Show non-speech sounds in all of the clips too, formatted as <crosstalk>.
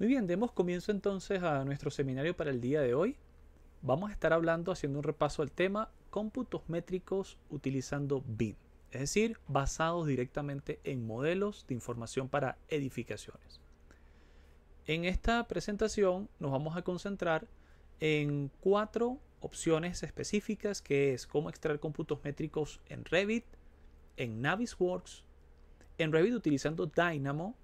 Muy bien, demos comienzo entonces a nuestro seminario para el día de hoy. Vamos a estar hablando, haciendo un repaso al tema, cómputos métricos utilizando BIM, es decir, basados directamente en modelos de información para edificaciones. En esta presentación nos vamos a concentrar en cuatro opciones específicas que es cómo extraer cómputos métricos en Revit, en Navisworks, en Revit utilizando Dynamo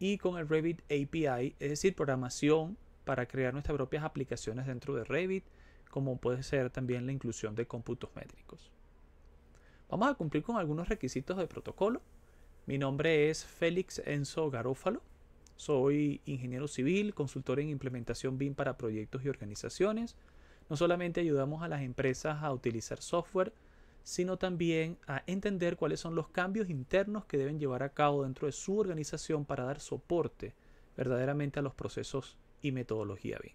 y con el Revit API, es decir, programación para crear nuestras propias aplicaciones dentro de Revit, como puede ser también la inclusión de cómputos métricos. Vamos a cumplir con algunos requisitos de protocolo. Mi nombre es Félix Enzo Garófalo. Soy ingeniero civil, consultor en implementación BIM para proyectos y organizaciones. No solamente ayudamos a las empresas a utilizar software, sino también a entender cuáles son los cambios internos que deben llevar a cabo dentro de su organización para dar soporte verdaderamente a los procesos y metodología BIM.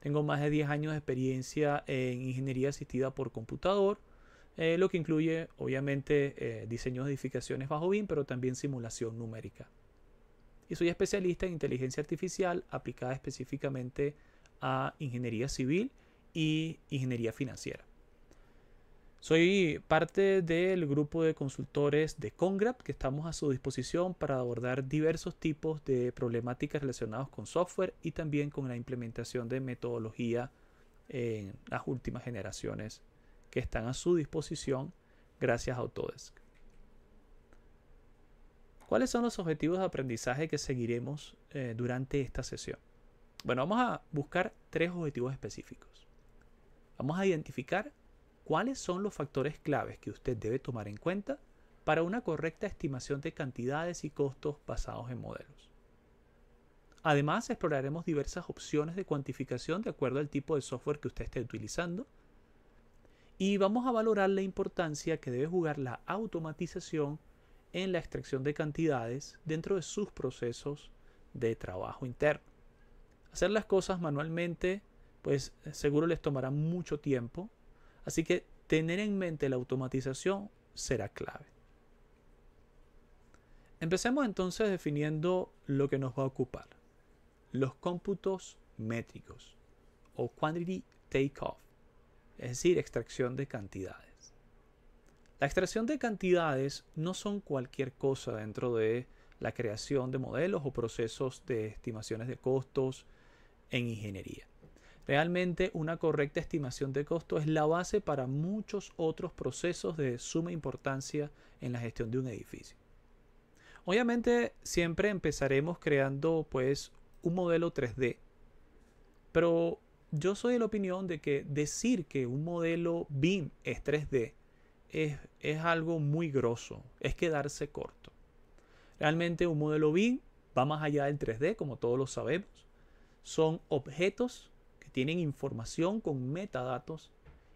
Tengo más de 10 años de experiencia en ingeniería asistida por computador, eh, lo que incluye obviamente eh, diseños de edificaciones bajo BIM, pero también simulación numérica. Y soy especialista en inteligencia artificial aplicada específicamente a ingeniería civil y ingeniería financiera. Soy parte del grupo de consultores de Congrap que estamos a su disposición para abordar diversos tipos de problemáticas relacionadas con software y también con la implementación de metodología en las últimas generaciones que están a su disposición gracias a Autodesk. ¿Cuáles son los objetivos de aprendizaje que seguiremos eh, durante esta sesión? Bueno, vamos a buscar tres objetivos específicos. Vamos a identificar ¿Cuáles son los factores claves que usted debe tomar en cuenta para una correcta estimación de cantidades y costos basados en modelos? Además, exploraremos diversas opciones de cuantificación de acuerdo al tipo de software que usted esté utilizando y vamos a valorar la importancia que debe jugar la automatización en la extracción de cantidades dentro de sus procesos de trabajo interno. Hacer las cosas manualmente, pues seguro les tomará mucho tiempo Así que tener en mente la automatización será clave. Empecemos entonces definiendo lo que nos va a ocupar. Los cómputos métricos o quantity takeoff, es decir, extracción de cantidades. La extracción de cantidades no son cualquier cosa dentro de la creación de modelos o procesos de estimaciones de costos en ingeniería. Realmente una correcta estimación de costo es la base para muchos otros procesos de suma importancia en la gestión de un edificio. Obviamente siempre empezaremos creando pues un modelo 3D, pero yo soy de la opinión de que decir que un modelo BIM es 3D es, es algo muy grosso, es quedarse corto. Realmente un modelo BIM va más allá del 3D, como todos lo sabemos. Son objetos tienen información con metadatos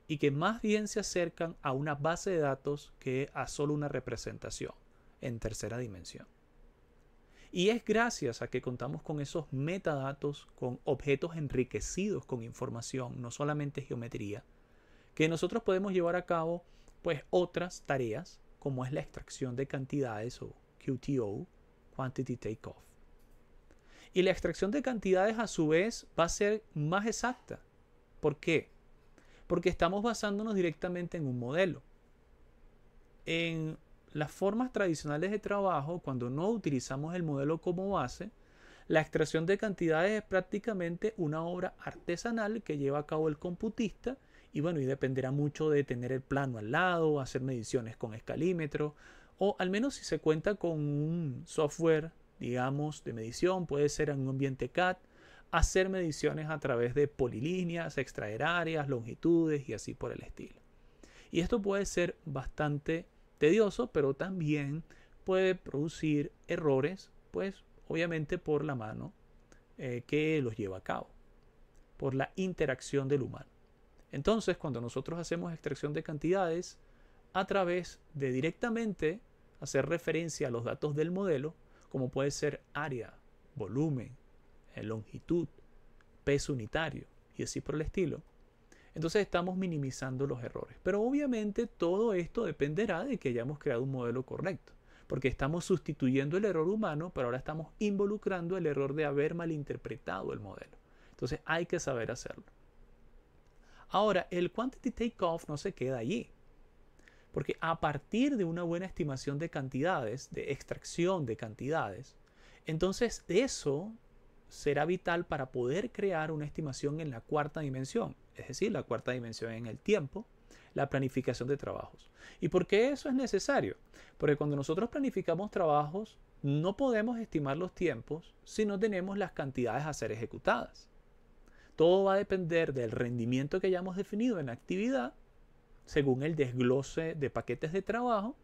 y que más bien se acercan a una base de datos que a solo una representación en tercera dimensión. Y es gracias a que contamos con esos metadatos, con objetos enriquecidos con información, no solamente geometría, que nosotros podemos llevar a cabo pues otras tareas como es la extracción de cantidades o QTO, Quantity Takeoff. Y la extracción de cantidades a su vez va a ser más exacta. ¿Por qué? Porque estamos basándonos directamente en un modelo. En las formas tradicionales de trabajo, cuando no utilizamos el modelo como base, la extracción de cantidades es prácticamente una obra artesanal que lleva a cabo el computista y bueno, y dependerá mucho de tener el plano al lado, hacer mediciones con escalímetro o al menos si se cuenta con un software digamos, de medición, puede ser en un ambiente CAD, hacer mediciones a través de polilíneas, extraer áreas, longitudes y así por el estilo. Y esto puede ser bastante tedioso, pero también puede producir errores, pues obviamente por la mano eh, que los lleva a cabo, por la interacción del humano. Entonces, cuando nosotros hacemos extracción de cantidades, a través de directamente hacer referencia a los datos del modelo, como puede ser área, volumen, eh, longitud, peso unitario y así por el estilo. Entonces estamos minimizando los errores. Pero obviamente todo esto dependerá de que hayamos creado un modelo correcto, porque estamos sustituyendo el error humano, pero ahora estamos involucrando el error de haber malinterpretado el modelo. Entonces hay que saber hacerlo. Ahora, el quantity takeoff no se queda allí. Porque a partir de una buena estimación de cantidades, de extracción de cantidades, entonces eso será vital para poder crear una estimación en la cuarta dimensión, es decir, la cuarta dimensión en el tiempo, la planificación de trabajos. ¿Y por qué eso es necesario? Porque cuando nosotros planificamos trabajos, no podemos estimar los tiempos si no tenemos las cantidades a ser ejecutadas. Todo va a depender del rendimiento que hayamos definido en la actividad según el desglose de paquetes de trabajo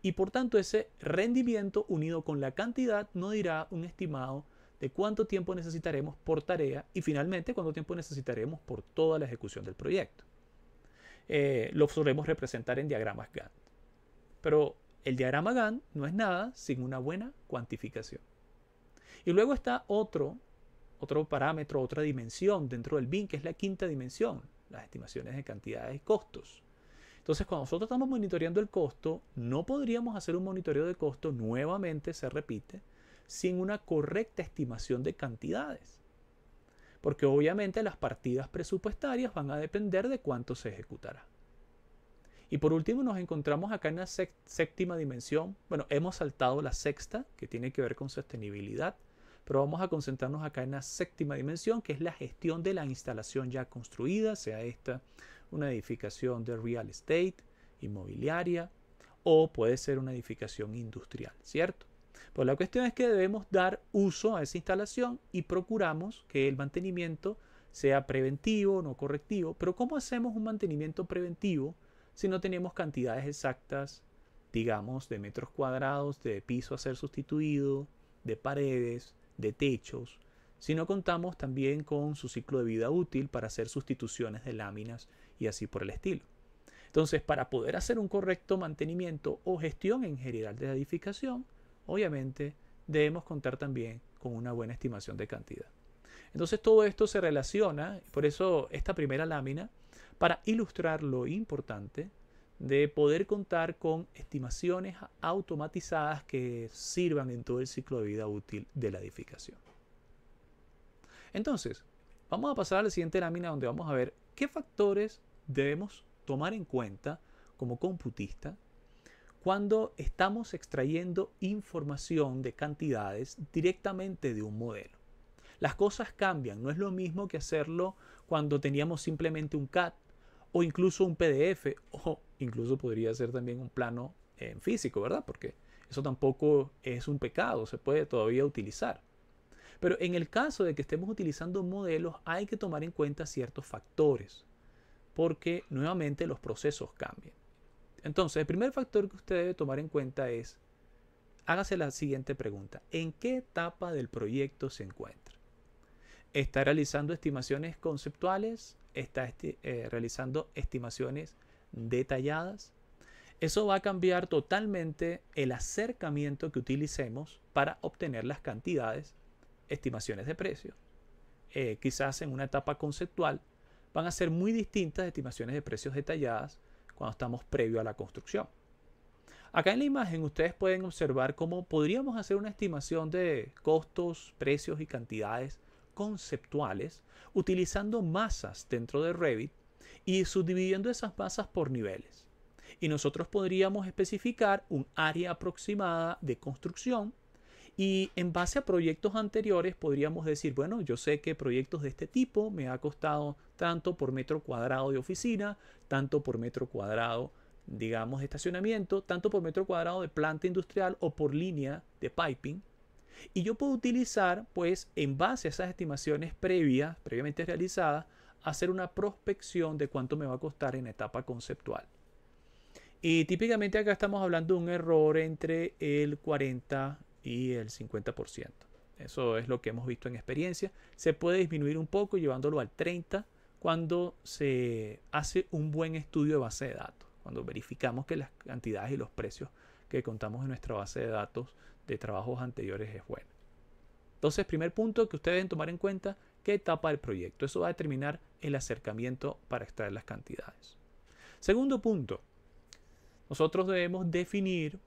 y por tanto ese rendimiento unido con la cantidad no dirá un estimado de cuánto tiempo necesitaremos por tarea y finalmente cuánto tiempo necesitaremos por toda la ejecución del proyecto. Eh, lo solemos representar en diagramas Gantt. Pero el diagrama Gantt no es nada sin una buena cuantificación. Y luego está otro, otro parámetro, otra dimensión dentro del bin que es la quinta dimensión, las estimaciones de cantidades y costos. Entonces, cuando nosotros estamos monitoreando el costo, no podríamos hacer un monitoreo de costo, nuevamente se repite, sin una correcta estimación de cantidades. Porque obviamente las partidas presupuestarias van a depender de cuánto se ejecutará. Y por último nos encontramos acá en la séptima dimensión. Bueno, hemos saltado la sexta, que tiene que ver con sostenibilidad, pero vamos a concentrarnos acá en la séptima dimensión, que es la gestión de la instalación ya construida, sea esta una edificación de real estate, inmobiliaria, o puede ser una edificación industrial, ¿cierto? Pues la cuestión es que debemos dar uso a esa instalación y procuramos que el mantenimiento sea preventivo, no correctivo. Pero ¿cómo hacemos un mantenimiento preventivo si no tenemos cantidades exactas, digamos, de metros cuadrados, de piso a ser sustituido, de paredes, de techos? Si no contamos también con su ciclo de vida útil para hacer sustituciones de láminas y así por el estilo. Entonces, para poder hacer un correcto mantenimiento o gestión en general de la edificación, obviamente debemos contar también con una buena estimación de cantidad. Entonces, todo esto se relaciona, por eso esta primera lámina, para ilustrar lo importante de poder contar con estimaciones automatizadas que sirvan en todo el ciclo de vida útil de la edificación. Entonces, vamos a pasar a la siguiente lámina donde vamos a ver ¿Qué factores debemos tomar en cuenta como computista cuando estamos extrayendo información de cantidades directamente de un modelo? Las cosas cambian, no es lo mismo que hacerlo cuando teníamos simplemente un CAD o incluso un PDF o incluso podría ser también un plano en físico, ¿verdad? Porque eso tampoco es un pecado, se puede todavía utilizar. Pero en el caso de que estemos utilizando modelos, hay que tomar en cuenta ciertos factores, porque nuevamente los procesos cambian. Entonces, el primer factor que usted debe tomar en cuenta es, hágase la siguiente pregunta, ¿en qué etapa del proyecto se encuentra? ¿Está realizando estimaciones conceptuales? ¿Está eh, realizando estimaciones detalladas? Eso va a cambiar totalmente el acercamiento que utilicemos para obtener las cantidades estimaciones de precios. Eh, quizás en una etapa conceptual, van a ser muy distintas estimaciones de precios detalladas cuando estamos previo a la construcción. Acá en la imagen ustedes pueden observar cómo podríamos hacer una estimación de costos, precios y cantidades conceptuales utilizando masas dentro de Revit y subdividiendo esas masas por niveles. Y nosotros podríamos especificar un área aproximada de construcción y en base a proyectos anteriores podríamos decir, bueno, yo sé que proyectos de este tipo me ha costado tanto por metro cuadrado de oficina, tanto por metro cuadrado, digamos, de estacionamiento, tanto por metro cuadrado de planta industrial o por línea de piping. Y yo puedo utilizar, pues, en base a esas estimaciones previas, previamente realizadas, hacer una prospección de cuánto me va a costar en etapa conceptual. Y típicamente acá estamos hablando de un error entre el 40 y el 50%. Eso es lo que hemos visto en experiencia. Se puede disminuir un poco llevándolo al 30% cuando se hace un buen estudio de base de datos, cuando verificamos que las cantidades y los precios que contamos en nuestra base de datos de trabajos anteriores es buena. Entonces, primer punto que ustedes deben tomar en cuenta, qué etapa del proyecto. Eso va a determinar el acercamiento para extraer las cantidades. Segundo punto, nosotros debemos definir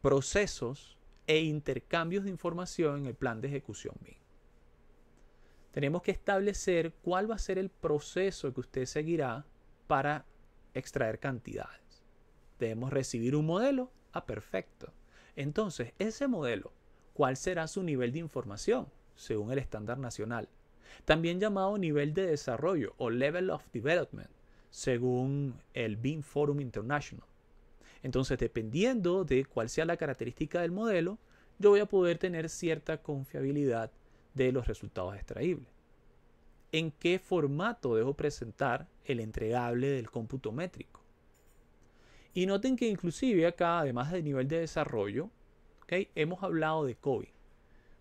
procesos e intercambios de información en el plan de ejecución BIM. Tenemos que establecer cuál va a ser el proceso que usted seguirá para extraer cantidades. Debemos recibir un modelo a ah, perfecto. Entonces, ese modelo, ¿cuál será su nivel de información según el estándar nacional? También llamado nivel de desarrollo o level of development según el BIM Forum International. Entonces, dependiendo de cuál sea la característica del modelo, yo voy a poder tener cierta confiabilidad de los resultados extraíbles. ¿En qué formato debo presentar el entregable del cómputo métrico? Y noten que inclusive acá, además del nivel de desarrollo, hemos hablado de COVID.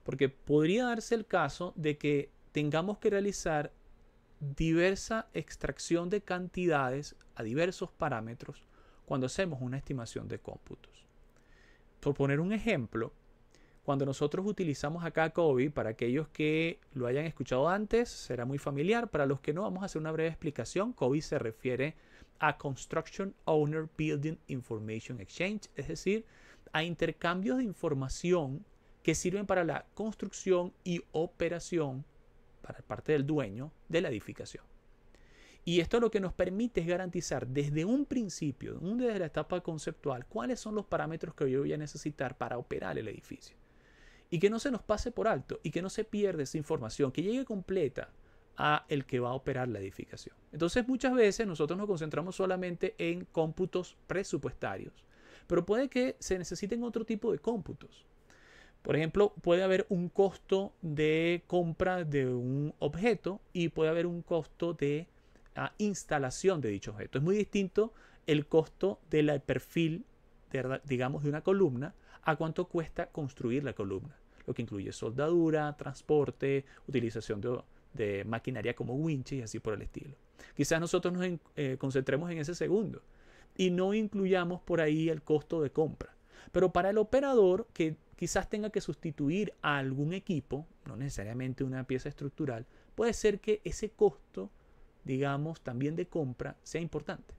Porque podría darse el caso de que tengamos que realizar diversa extracción de cantidades a diversos parámetros cuando hacemos una estimación de cómputos. Por poner un ejemplo, cuando nosotros utilizamos acá COBI, para aquellos que lo hayan escuchado antes, será muy familiar. Para los que no, vamos a hacer una breve explicación. COBI se refiere a Construction Owner Building Information Exchange, es decir, a intercambios de información que sirven para la construcción y operación, para parte del dueño, de la edificación. Y esto lo que nos permite es garantizar desde un principio, desde la etapa conceptual, cuáles son los parámetros que yo voy a necesitar para operar el edificio. Y que no se nos pase por alto y que no se pierda esa información, que llegue completa a el que va a operar la edificación. Entonces muchas veces nosotros nos concentramos solamente en cómputos presupuestarios, pero puede que se necesiten otro tipo de cómputos. Por ejemplo, puede haber un costo de compra de un objeto y puede haber un costo de a instalación de dicho objeto. Es muy distinto el costo del perfil, digamos, de una columna a cuánto cuesta construir la columna, lo que incluye soldadura, transporte, utilización de, maquinaria como winches y así por el estilo. Quizás nosotros nos eh, concentremos en ese segundo y no incluyamos por ahí el costo de compra. Pero para el operador que quizás tenga que sustituir a algún equipo, no necesariamente una pieza estructural, puede ser que ese costo digamos, también de compra, sea importante.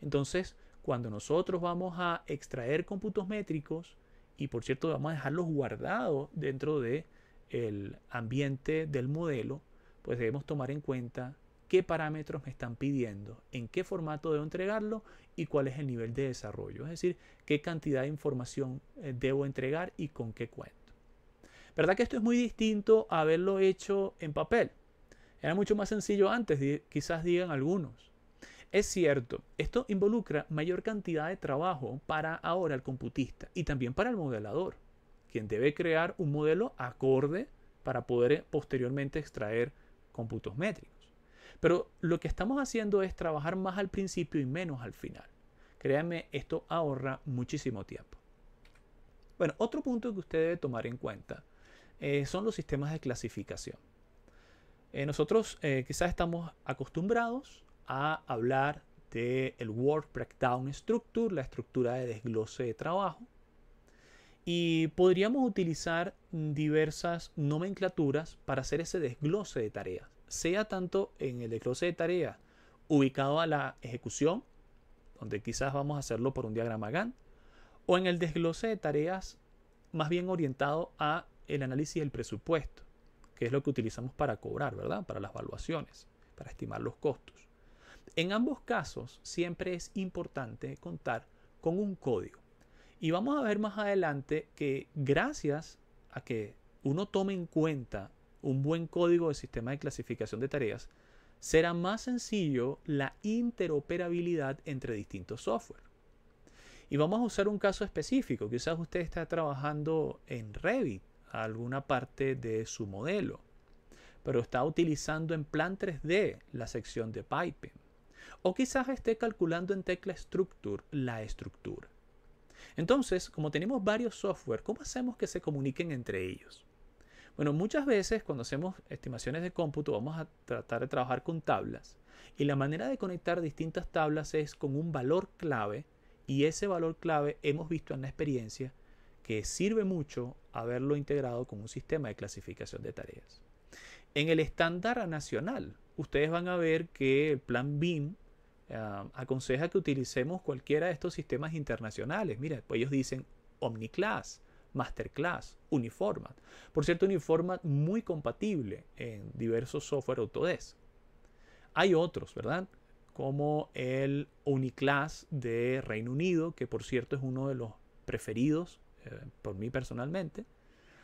Entonces, cuando nosotros vamos a extraer cómputos métricos, y por cierto vamos a dejarlos guardados dentro del el ambiente del modelo, pues debemos tomar en cuenta qué parámetros me están pidiendo, en qué formato debo entregarlo y cuál es el nivel de desarrollo, es decir, qué cantidad de información eh, debo entregar y con qué cuento. ¿Verdad que esto es muy distinto a haberlo hecho en papel? Era mucho más sencillo antes, quizás digan algunos. Es cierto, esto involucra mayor cantidad de trabajo para ahora el computista y también para el modelador, quien debe crear un modelo acorde para poder eh, posteriormente extraer cómputos métricos. Pero lo que estamos haciendo es trabajar más al principio y menos al final. Créanme, esto ahorra muchísimo tiempo. Bueno, otro punto que usted debe tomar en cuenta eh, son los sistemas de clasificación. Eh, nosotros eh, quizás estamos acostumbrados a hablar del el Breakdown Structure, la estructura de desglose de trabajo. Y podríamos utilizar diversas nomenclaturas para hacer ese desglose de tareas, sea tanto en el desglose de tareas ubicado a la ejecución, donde quizás vamos a hacerlo por un diagrama Gantt, o en el desglose de tareas más bien orientado a el análisis del presupuesto, que es lo que utilizamos para cobrar, ¿verdad? Para las valuaciones, para estimar los costos. En ambos casos siempre es importante contar con un código. Y vamos a ver más adelante que gracias a que uno tome en cuenta un buen código de sistema de clasificación de tareas, será más sencillo la interoperabilidad entre distintos software. Y vamos a usar un caso específico. Quizás usted está trabajando en Revit alguna parte de su modelo, pero está utilizando en plan 3D la sección de piping. O quizás esté calculando en tecla structure la estructura. Entonces, como tenemos varios software, ¿cómo hacemos que se comuniquen entre ellos? Bueno, muchas veces cuando hacemos estimaciones de cómputo vamos a tratar de trabajar con tablas y la manera de conectar distintas tablas es con un valor clave y ese valor clave hemos visto en la experiencia que sirve mucho haberlo integrado con un sistema de clasificación de tareas. En el estándar nacional, ustedes van a ver que el plan BIM ah, aconseja que utilicemos cualquiera de estos sistemas internacionales. Mira, pues ellos dicen Omniclass, Masterclass, Uniformat. Por cierto, Uniformat muy compatible en diversos software Autodesk. Hay otros, ¿verdad? Como el Uniclass de Reino Unido, que por cierto es uno de los preferidos eh, por mí personalmente.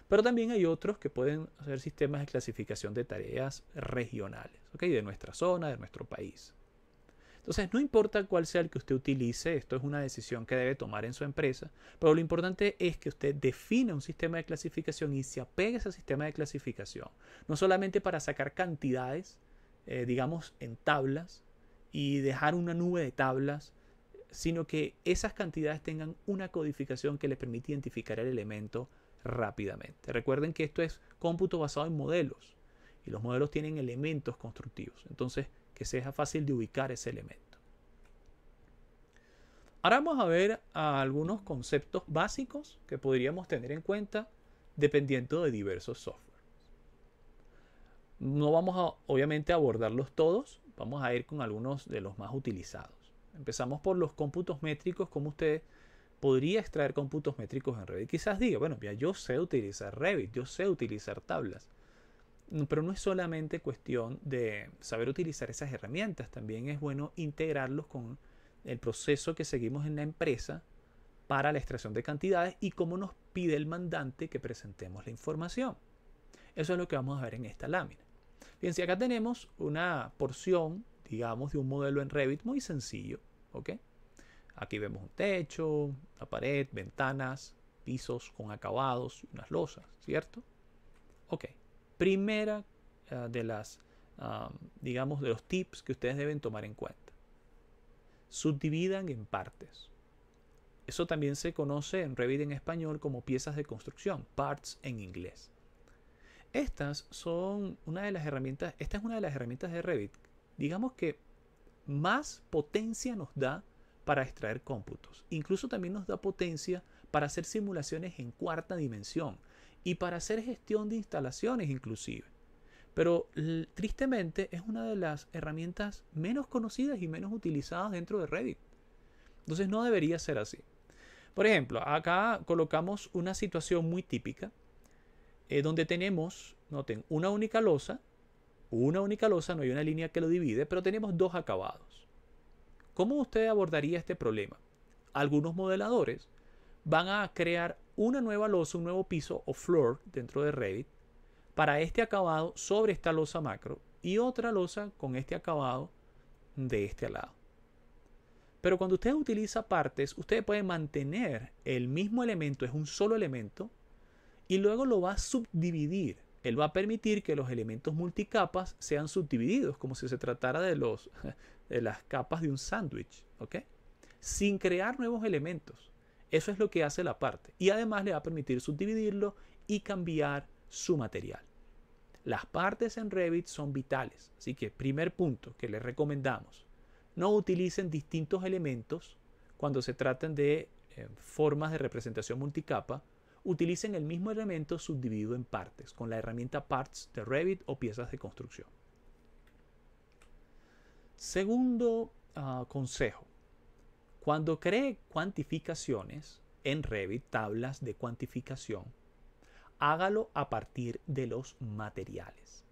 Pero también hay otros que pueden hacer sistemas de clasificación de tareas regionales, ¿okay? de nuestra zona, de nuestro país. Entonces, no importa cuál sea el que usted utilice, esto es una decisión que debe tomar en su empresa, pero lo importante es que usted defina un sistema de clasificación y se apegue a ese sistema de clasificación, no solamente para sacar cantidades, eh, digamos, en tablas y dejar una nube de tablas sino que esas cantidades tengan una codificación que les permite identificar el elemento rápidamente. Recuerden que esto es cómputo basado en modelos y los modelos tienen elementos constructivos, entonces que sea fácil de ubicar ese elemento. Ahora vamos a ver algunos conceptos básicos que podríamos tener en cuenta dependiendo de diversos software. No vamos a, obviamente, abordarlos todos, vamos a ir con algunos de los más utilizados. Empezamos por los cómputos métricos, cómo usted podría extraer cómputos métricos en Revit. Quizás diga, bueno, ya yo sé utilizar Revit, yo sé utilizar tablas. Mm, pero no es solamente cuestión de saber utilizar esas herramientas, también es bueno integrarlos con el proceso que seguimos en la empresa para la extracción de cantidades y cómo nos pide el mandante que presentemos la información. Eso es lo que vamos a ver en esta lámina. Fíjense, acá tenemos una porción, digamos, de un modelo en Revit muy sencillo, ¿ok? Aquí vemos un techo, una pared, ventanas, pisos con acabados, unas losas, ¿cierto? Ok, primera ah, de las, ah, digamos, de los tips que ustedes deben tomar en cuenta. Subdividan en partes. Eso también se conoce en Revit en español como piezas de construcción, parts en inglés. Estas son una de las herramientas, esta es una de las herramientas de Revit. Digamos que más potencia nos da para extraer cómputos. Incluso también nos da potencia para hacer simulaciones en cuarta dimensión y para hacer gestión de instalaciones inclusive. Pero tristemente es una de las herramientas menos conocidas y menos utilizadas dentro de Reddit. Entonces no debería ser así. Por ejemplo, acá colocamos una situación muy típica eh, donde tenemos, noten, una única losa una única losa, no hay una línea que lo divide, pero tenemos dos acabados. ¿Cómo usted abordaría este problema? Algunos modeladores van a crear una nueva losa, un nuevo piso o floor dentro de Reddit para este acabado sobre esta losa macro y otra losa con este acabado de este lado. Pero cuando usted utiliza partes, usted puede mantener el mismo elemento, es un solo elemento, y luego lo va a subdividir él va a permitir que los elementos multicapas sean subdivididos, como si se tratara de, los, <laughs> de las capas de un sándwich, ¿ok? Sin crear nuevos elementos. Eso es lo que hace la parte. Y además le va a permitir subdividirlo y cambiar su material. Las partes en Revit son vitales, así que primer punto que les recomendamos, no utilicen distintos elementos cuando se traten de eh, formas de representación multicapa utilicen el mismo elemento subdividido en partes, con la herramienta Parts de Revit o piezas de construcción. Segundo ah, consejo, cuando cree cuantificaciones en Revit, tablas de cuantificación, hágalo a partir de los materiales.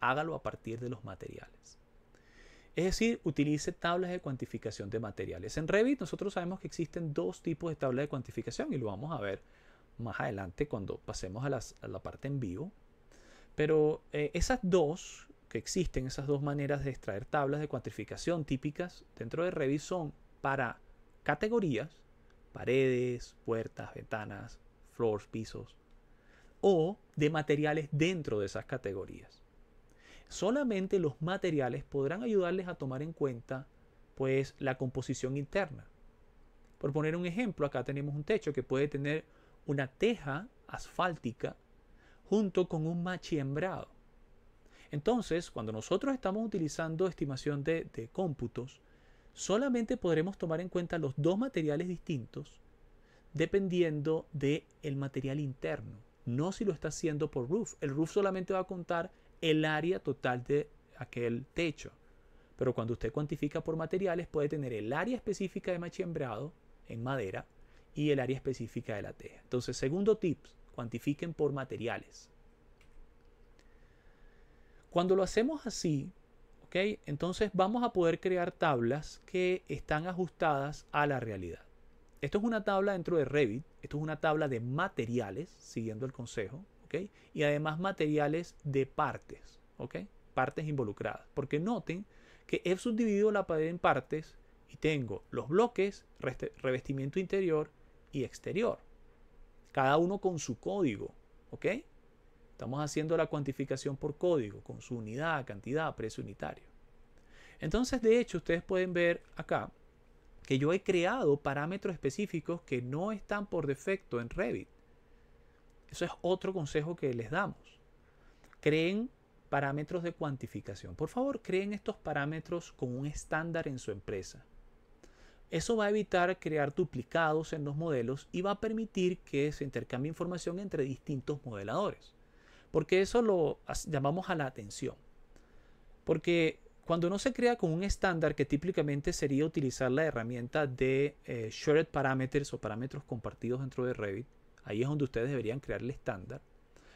Hágalo a partir de los materiales. Es decir, utilice tablas de cuantificación de materiales. En Revit nosotros sabemos que existen dos tipos de tablas de cuantificación y lo vamos a ver más adelante cuando pasemos a, la parte en vivo. Pero eh, esas dos que existen, esas dos maneras de extraer tablas de cuantificación típicas dentro de Revit son para categorías, paredes, puertas, ventanas, floors, pisos, o de materiales dentro de esas categorías. Solamente los materiales podrán ayudarles a tomar en cuenta pues la composición interna. Por poner un ejemplo, acá tenemos un techo que puede tener una teja asfáltica junto con un machiembrado. Entonces, cuando nosotros estamos utilizando estimación de, de cómputos, solamente podremos tomar en cuenta los dos materiales distintos dependiendo del el material interno, no si lo está haciendo por roof. El roof solamente va a contar el área total de aquel techo. Pero cuando usted cuantifica por materiales, puede tener el área específica de machiembrado en madera y el área específica de la teja. Entonces, segundo tip, cuantifiquen por materiales. Cuando lo hacemos así, ¿ok? Entonces vamos a poder crear tablas que están ajustadas a la realidad. Esto es una tabla dentro de Revit, esto es una tabla de materiales, siguiendo el consejo, ¿ok? Y además materiales de partes, ¿ok? Partes involucradas. Porque noten que he subdividido la pared en partes y tengo los bloques, revestimiento interior, y exterior. Cada uno con su código, ¿ok? Estamos haciendo la cuantificación por código, con su unidad, cantidad, precio unitario. Entonces, de hecho, ustedes pueden ver acá que yo he creado parámetros específicos que no están por defecto en Revit. Eso es otro consejo que les damos. Creen parámetros de cuantificación. Por favor, creen estos parámetros con un estándar en su empresa. Eso va a evitar crear duplicados en los modelos y va a permitir que se intercambie información entre distintos modeladores. Porque eso lo llamamos a la atención. Porque cuando no se crea con un estándar que típicamente sería utilizar la herramienta de eh, shared parameters o parámetros compartidos dentro de Revit, ahí es donde ustedes deberían crear el estándar.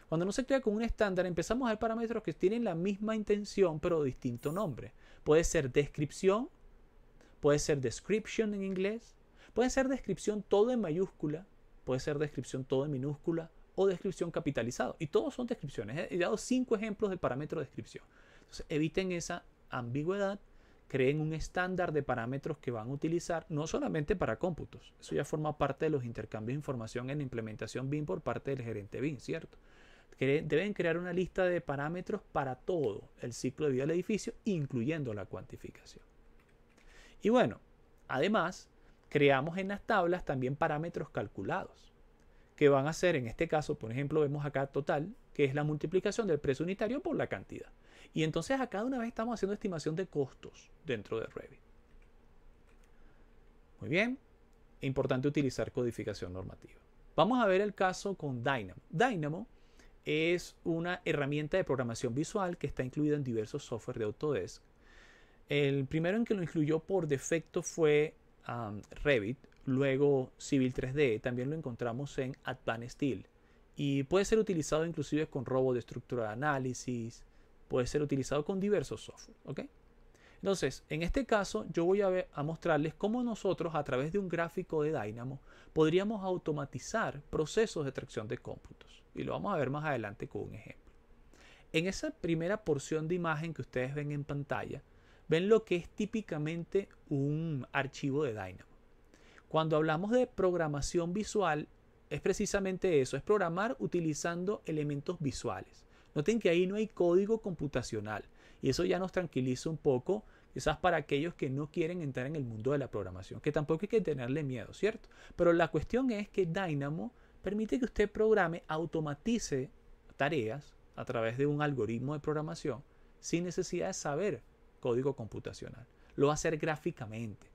Cuando no se crea con un estándar, empezamos a ver parámetros que tienen la misma intención pero distinto nombre. Puede ser descripción puede ser description en inglés, puede ser descripción todo en mayúscula, puede ser descripción todo en minúscula o descripción capitalizado. Y todos son descripciones. He dado cinco ejemplos de parámetro de descripción. Entonces, eviten esa ambigüedad, creen un estándar de parámetros que van a utilizar, no solamente para cómputos. Eso ya forma parte de los intercambios de información en implementación BIM por parte del gerente BIM, ¿cierto? deben crear una lista de parámetros para todo el ciclo de vida del edificio, incluyendo la cuantificación. Y bueno, además, creamos en las tablas también parámetros calculados, que van a ser, en este caso, por ejemplo, vemos acá total, que es la multiplicación del precio unitario por la cantidad. Y entonces acá de una vez estamos haciendo estimación de costos dentro de Revit. Muy bien, importante utilizar codificación normativa. Vamos a ver el caso con Dynamo. Dynamo es una herramienta de programación visual que está incluida en diversos software de Autodesk el primero en que lo incluyó por defecto fue um, Revit, luego Civil 3D, también lo encontramos en Advanced Steel y puede ser utilizado inclusive con robo de estructura de análisis, puede ser utilizado con diversos software, Entonces, en este caso yo voy a, a mostrarles cómo nosotros a través de un gráfico de Dynamo podríamos automatizar procesos de tracción de cómputos y lo vamos a ver más adelante con un ejemplo. En esa primera porción de imagen que ustedes ven en pantalla, ven lo que es típicamente un archivo de Dynamo. Cuando hablamos de programación visual, es precisamente eso, es programar utilizando elementos visuales. Noten que ahí no hay código computacional y eso ya nos tranquiliza un poco, quizás para aquellos que no quieren entrar en el mundo de la programación, que tampoco hay que tenerle miedo, ¿cierto? Pero la cuestión es que Dynamo permite que usted programe, automatice tareas a través de un algoritmo de programación sin necesidad de saber código computacional. Lo va a hacer gráficamente,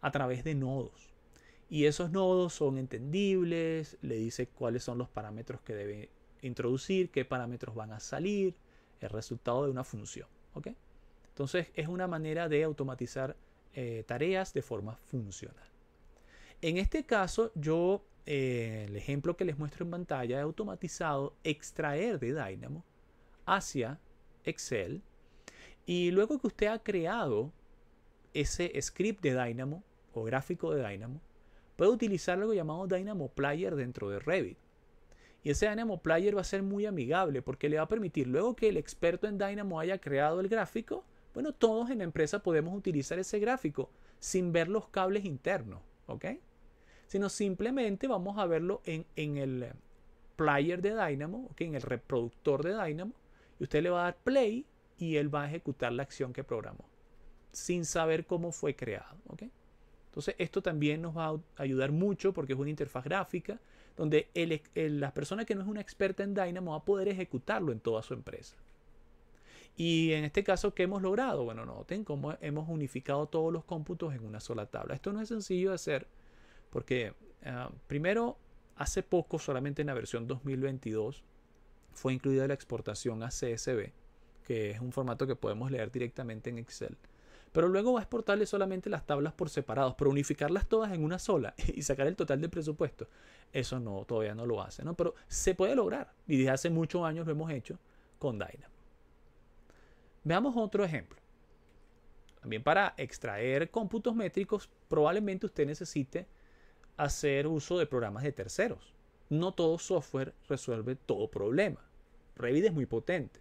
a través de nodos. Y esos nodos son entendibles, le dice cuáles son los parámetros que debe introducir, qué parámetros van a salir, el resultado de una función. ¿ok? Entonces es una manera de automatizar eh, tareas de forma funcional. En este caso, yo, eh, el ejemplo que les muestro en pantalla, he automatizado extraer de Dynamo hacia Excel y luego que usted ha creado ese script de Dynamo o gráfico de Dynamo, puede utilizar algo llamado Dynamo Player dentro de Revit. Y ese Dynamo Player va a ser muy amigable porque le va a permitir, luego que el experto en Dynamo haya creado el gráfico, bueno, todos en la empresa podemos utilizar ese gráfico sin ver los cables internos, ¿ok? Sino simplemente vamos a verlo en, el player de Dynamo, ok en el reproductor de Dynamo, y usted le va a dar play y él va a ejecutar la acción que programó, sin saber cómo fue creado. Entonces, esto también nos va a ayudar mucho porque es una interfaz gráfica donde la persona que no es una experta en Dynamo va a poder ejecutarlo en toda su empresa. Y en este caso, ¿qué hemos logrado? Bueno, noten cómo hemos unificado todos los cómputos en una sola tabla. Esto no es sencillo de hacer porque, ah, primero, hace poco, solamente en la versión 2022, fue incluida la exportación a CSV que es un formato que podemos leer directamente en Excel. Pero luego va a exportarle solamente las tablas por separados, pero unificarlas todas en una sola <laughs> y sacar el total del presupuesto. Eso no, todavía no lo hace, ¿no? Pero se puede lograr y desde hace muchos años lo hemos hecho con Dyna. Veamos otro ejemplo. También para extraer cómputos métricos, probablemente usted necesite hacer uso de programas de terceros. No todo software resuelve todo problema. Revit es muy potente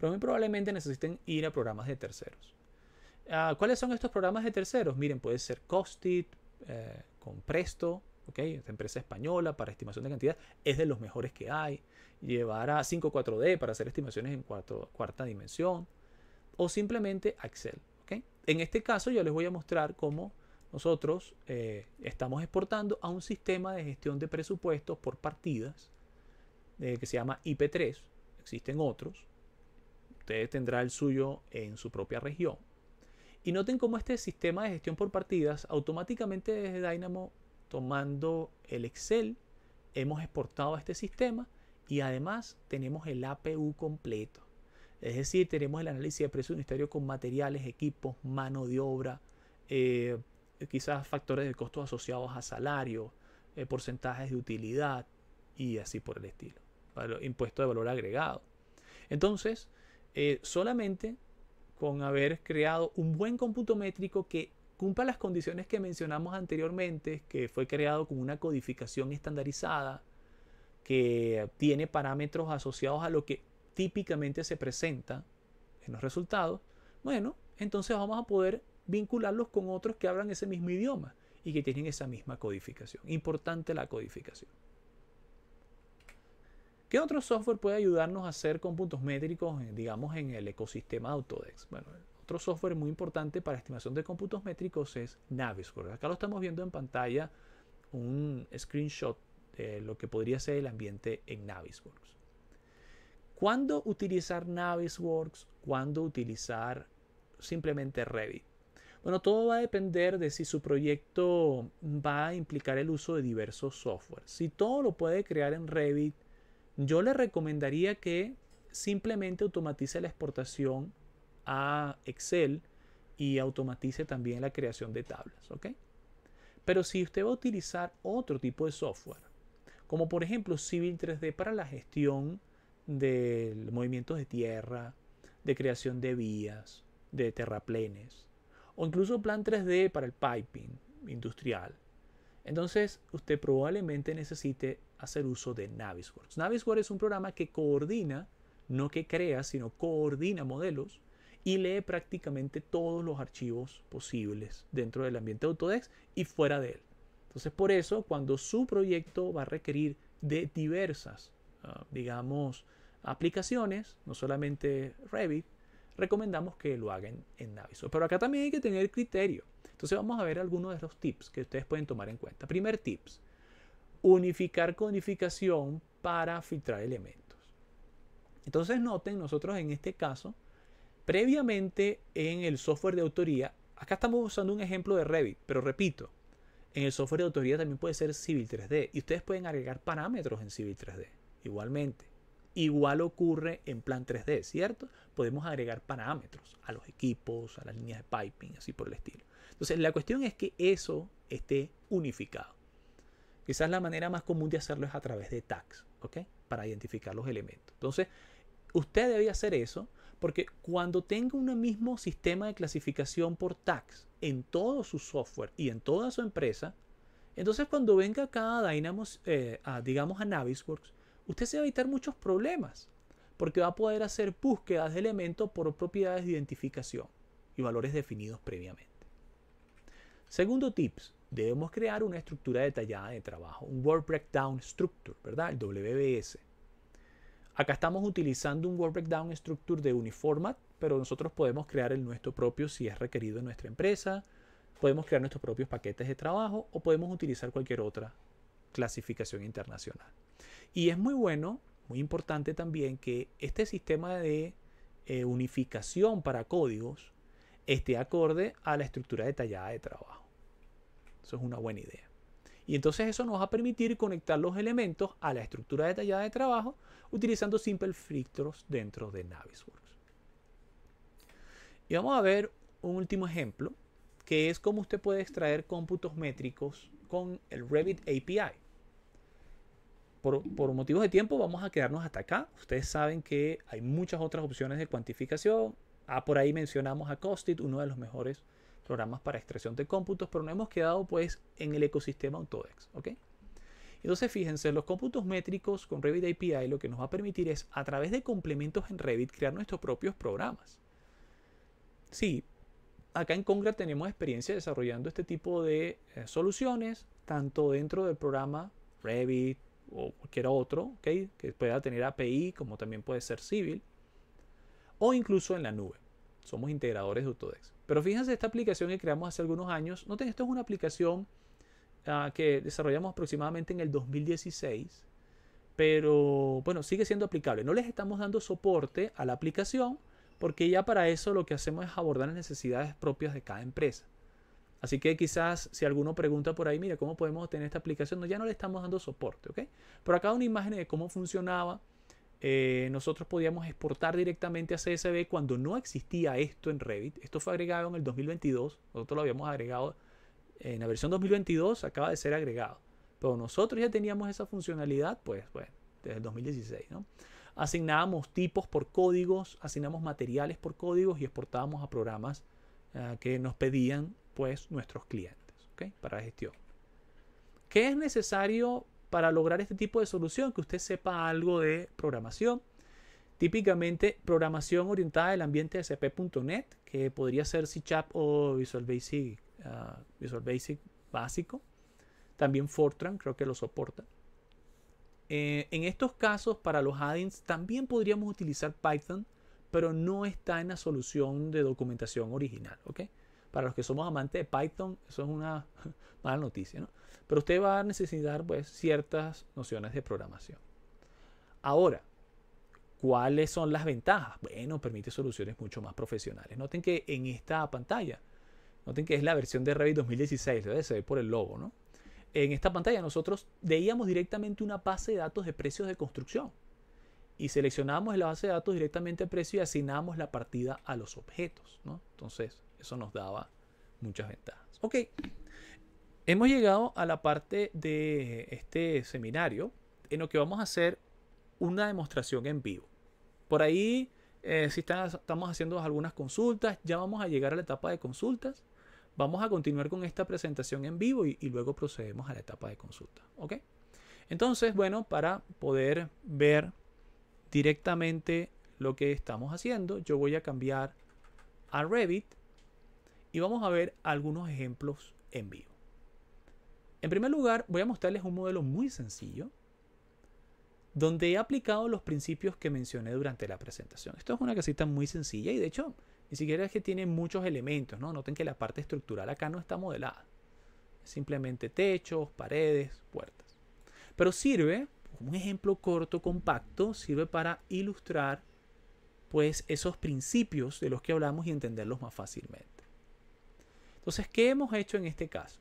pero muy probablemente necesiten ir a programas de terceros. Ah, ¿Cuáles son estos programas de terceros? Miren, puede ser Costit, eh, Compresto, con esta empresa española para estimación de cantidad, es de los mejores que hay. Llevar a 5.4D para hacer estimaciones en cuarta dimensión, o simplemente Excel. En este caso yo les voy a mostrar cómo nosotros eh, estamos exportando a un sistema de gestión de presupuestos por partidas eh, que se llama IP3. Existen otros, Usted tendrá el suyo en su propia región. Y noten cómo este sistema de gestión por partidas automáticamente desde Dynamo, tomando el Excel, hemos exportado a este sistema y además tenemos el APU completo. Es decir, tenemos el análisis de precios unitario con materiales, equipos, mano de obra, eh, quizás factores de costos asociados a salario, eh, porcentajes de utilidad y así por el estilo. Impuesto de valor agregado. Entonces, eh, solamente con haber creado un buen cómputo métrico que cumpla las condiciones que mencionamos anteriormente, que fue creado con una codificación estandarizada, que tiene parámetros asociados a lo que típicamente se presenta en los resultados, bueno, entonces vamos a poder vincularlos con otros que hablan ese mismo idioma y que tienen esa misma codificación. Importante la codificación. ¿Qué otro software puede ayudarnos a hacer cómputos métricos, eh, digamos, en el ecosistema Autodex? Autodesk? Bueno, otro software muy importante para estimación de cómputos métricos es Navisworks. Acá lo estamos viendo en pantalla, un screenshot de lo que podría ser el ambiente en Navisworks. ¿Cuándo utilizar Navisworks? ¿Cuándo utilizar simplemente Revit? Bueno, todo va a depender de si su proyecto va a implicar el uso de diversos software. Si todo lo puede crear en Revit, yo le recomendaría que simplemente automatice la exportación a Excel y automatice también la creación de tablas, ¿ok? Pero si usted va a utilizar otro tipo de software, como por ejemplo Civil 3D para la gestión de movimientos de tierra, de creación de vías, de terraplenes, o incluso Plan 3D para el piping industrial, entonces usted probablemente necesite hacer uso de Navisworks. Navisworks es un programa que coordina, no que crea, sino coordina modelos y lee prácticamente todos los archivos posibles dentro del ambiente Autodesk y fuera de él. Entonces, por eso, cuando su proyecto va a requerir de diversas, ah, digamos, aplicaciones, no solamente Revit, recomendamos que lo hagan en Navisworks. Pero acá también hay que tener criterio. Entonces, vamos a ver algunos de los tips que ustedes pueden tomar en cuenta. Primer tips, unificar codificación para filtrar elementos. Entonces noten, nosotros en este caso, previamente en el software de autoría, acá estamos usando un ejemplo de Revit, pero repito, en el software de autoría también puede ser Civil 3D y ustedes pueden agregar parámetros en Civil 3D, igualmente. Igual ocurre en Plan 3D, ¿cierto? Podemos agregar parámetros a los equipos, a las líneas de piping, así por el estilo. Entonces, la cuestión es que eso esté unificado. Quizás la manera más común de hacerlo es a través de tags, ¿ok? Para identificar los elementos. Entonces, usted debe hacer eso porque cuando tenga un mismo sistema de clasificación por tags en todo su software y en toda su empresa, entonces cuando venga acá a Dynamo, eh, digamos a Navisworks, usted se va a evitar muchos problemas porque va a poder hacer búsquedas de elementos por propiedades de identificación y valores definidos previamente. Segundo tips, debemos crear una estructura detallada de trabajo, un Work Breakdown Structure, ¿verdad? El WBS. Acá estamos utilizando un Work Breakdown Structure de Uniformat, pero nosotros podemos crear el nuestro propio si es requerido en nuestra empresa, podemos crear nuestros propios paquetes de trabajo o podemos utilizar cualquier otra clasificación internacional. Y es muy bueno, muy importante también que este sistema de eh, unificación para códigos esté acorde a la estructura detallada de trabajo. Eso es una buena idea. Y entonces eso nos va a permitir conectar los elementos a la estructura detallada de trabajo utilizando simple filtros dentro de Navisworks. Y vamos a ver un último ejemplo, que es cómo usted puede extraer cómputos métricos con el Revit API. Por, motivos de tiempo vamos a quedarnos hasta acá. Ustedes saben que hay muchas otras opciones de cuantificación. Ah, por ahí mencionamos a Costit, uno de los mejores programas para extracción de cómputos, pero no hemos quedado pues en el ecosistema Autodex, Entonces fíjense, los cómputos métricos con Revit API lo que nos va a permitir es a través de complementos en Revit crear nuestros propios programas. Sí, acá en Congra tenemos experiencia desarrollando este tipo de eh, soluciones, tanto dentro del programa Revit o cualquier otro, que pueda tener API, como también puede ser civil, o incluso en la nube. Somos integradores de Autodesk. Pero fíjense esta aplicación que creamos hace algunos años. Noten, esto es una aplicación ah, que desarrollamos aproximadamente en el 2016. Pero bueno, sigue siendo aplicable. No les estamos dando soporte a la aplicación porque ya para eso lo que hacemos es abordar las necesidades propias de cada empresa. Así que quizás si alguno pregunta por ahí, mira, ¿cómo podemos obtener esta aplicación? No, ya no le estamos dando soporte, ¿ok? Por acá una imagen de cómo funcionaba eh, nosotros podíamos exportar directamente a CSV cuando no existía esto en Revit. Esto fue agregado en el 2022. Nosotros lo habíamos agregado en la versión 2022, acaba de ser agregado. Pero nosotros ya teníamos esa funcionalidad, pues, bueno, desde el 2016, ¿no? Asignábamos tipos por códigos, asignábamos materiales por códigos y exportábamos a programas eh, que nos pedían, pues, nuestros clientes, ¿ok? Para gestión. ¿Qué es necesario para lograr este tipo de solución, que usted sepa algo de programación. Típicamente programación orientada al ambiente .NET, que podría ser C Chap o Visual Basic, ah, Visual Basic básico. También Fortran creo que lo soporta. Eh, en estos casos, para los add-ins también podríamos utilizar Python, pero no está en la solución de documentación original. ¿ok? Para los que somos amantes de Python, eso es una <laughs> mala noticia. ¿no? Pero usted va a necesitar pues, ciertas nociones de programación. Ahora, ¿cuáles son las ventajas? Bueno, permite soluciones mucho más profesionales. Noten que en esta pantalla, noten que es la versión de Revit 2016, ¿eh? se ve por el logo, ¿no? En esta pantalla nosotros veíamos directamente una base de datos de precios de construcción y seleccionamos la base de datos directamente el precio y asignamos la partida a los objetos, ¿no? Entonces, eso nos daba muchas ventajas. Ok, Hemos llegado a la parte de este seminario en lo que vamos a hacer una demostración en vivo. Por ahí, eh, si estamos haciendo algunas consultas, ya vamos a llegar a la etapa de consultas. Vamos a continuar con esta presentación en vivo y, luego procedemos a la etapa de consulta. ¿Ok? Entonces, bueno, para poder ver directamente lo que estamos haciendo, yo voy a cambiar a Revit y vamos a ver algunos ejemplos en vivo. En primer lugar, voy a mostrarles un modelo muy sencillo donde he aplicado los principios que mencioné durante la presentación. Esto es una casita muy sencilla y de hecho ni siquiera es que tiene muchos elementos, ¿no? Noten que la parte estructural acá no está modelada. simplemente techos, paredes, puertas. Pero sirve, un ejemplo corto, compacto, sirve para ilustrar pues esos principios de los que hablamos y entenderlos más fácilmente. Entonces, ¿qué hemos hecho en este caso?